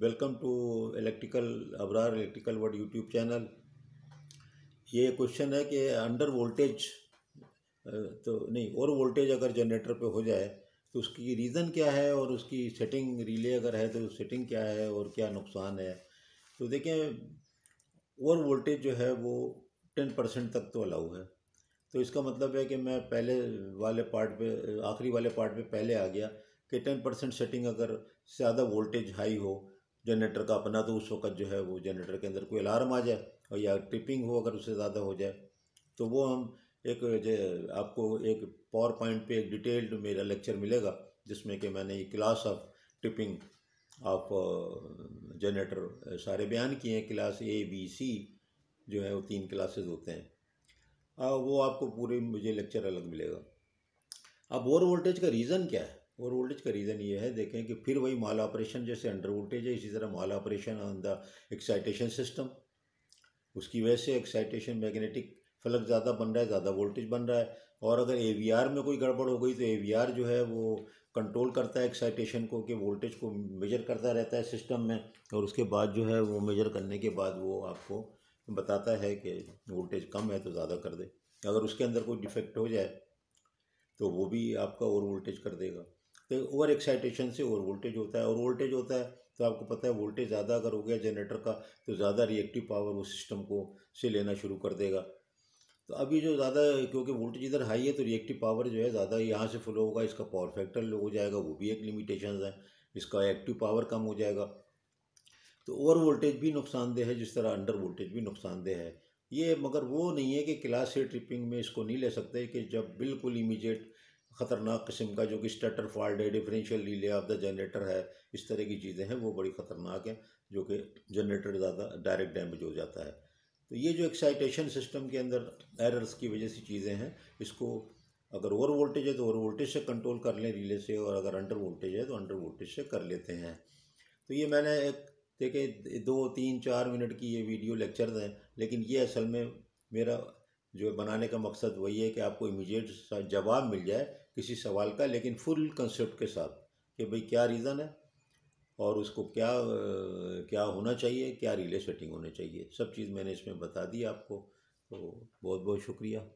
welcome to electrical Abrar electrical word YouTube channel ये question है कि अंडर वोल्टेज तो नहीं और वोल्टेज अगर जनरेटर पे हो जाए तो उसकी रीज़न क्या है और उसकी सेटिंग रिले अगर है तो सेटिंग क्या है और क्या नुकसान है तो देखें और वोल्टेज जो है वो टेन परसेंट तक तो अलाउ है तो इसका मतलब है कि मैं पहले वाले पार्ट पे आखिरी वाले पार्ट पे पहले आ गया कि टेन परसेंट सेटिंग अगर ज़्यादा वोल्टेज हाई हो जनरेटर का अपना तो उस वक़्त जो है वो जनरेटर के अंदर कोई अलार्म आ जाए और या ट्रिपिंग हो अगर उससे ज़्यादा हो जाए तो वो हम एक आपको एक पावर पॉइंट पे एक डिटेल्ड मेरा लेक्चर मिलेगा जिसमें कि मैंने ये class of tripping of generator सारे बयान किए हैं क्लास ए बी सी जो है वो तीन क्लासेज होते हैं आ, वो आपको पूरे मुझे लेक्चर अलग मिलेगा अब ओवर वोल्टेज का रीज़न क्या है और वोल्टेज का रीज़न ये है देखें कि फिर वही माल ऑपरेशन जैसे अंडर वोल्टेज है इसी तरह maloperation on the excitation system उसकी वजह से एक्साइटेशन मैग्नेटिक फलक ज़्यादा बन रहा है ज़्यादा वोल्टेज बन रहा है और अगर ए में कोई गड़बड़ हो गई तो ए जो है वो कंट्रोल करता है एक्साइटेशन को कि वोल्टेज को मेजर करता रहता है सिस्टम में और उसके बाद जो है वो मेजर करने के बाद वो आपको बताता है कि वोल्टेज कम है तो ज़्यादा कर दे अगर उसके अंदर कोई डिफेक्ट हो जाए तो वो भी आपका ओवर वोल्टेज कर देगा तो ओवर एक्साइटेशन से ओवर वोल्टेज होता है और वोल्टेज होता है तो आपको पता है वोल्टेज ज़्यादा अगर हो गया जनरेटर का तो ज़्यादा रिएक्टिव पावर वो सिस्टम को से लेना शुरू कर देगा तो अभी जो ज़्यादा क्योंकि वोल्टेज इधर हाई है तो रिएक्टिव पावर जो है ज़्यादा यहाँ से फ्लो होगा इसका पावर फैक्टर लो हो जाएगा वो भी एक लिमिटेशन है इसका एक्टिव पावर कम हो जाएगा तो ओवर वोल्टेज भी नुकसानदेह है जिस तरह अंडर वोल्टेज भी नुकसानदेह है ये मगर वो नहीं है कि क्लास ए ट्रिपिंग में इसको नहीं ले सकते कि जब बिल्कुल इमीजिएट ख़तरनाक किस्म का जो कि स्टेटर फॉल्ट है differential relay of the generator है इस तरह की चीज़ें हैं वो बड़ी ख़तरनाक हैं जो कि जनरेटर ज़्यादा डायरेक्ट डैमेज हो जाता है तो ये जो एक्साइटेशन सिस्टम के अंदर एरर्स की वजह से चीज़ें हैं इसको अगर ओवर वोल्टेज है तो ओवर वोल्टेज से कंट्रोल कर लें रिले से और अगर अंडर वोल्टेज है तो अंडर वोल्टेज से कर लेते हैं तो ये मैंने एक देखे दो तीन चार मिनट की ये वीडियो लेक्चर हैं लेकिन ये असल में मेरा जो बनाने का मकसद वही है कि आपको इमीडिएट जवाब मिल जाए किसी सवाल का लेकिन फुल कंसेप्ट के साथ कि भाई क्या रीज़न है और उसको क्या क्या होना चाहिए क्या रिले सेटिंग होनी चाहिए सब चीज़ मैंने इसमें बता दी आपको तो बहुत बहुत शुक्रिया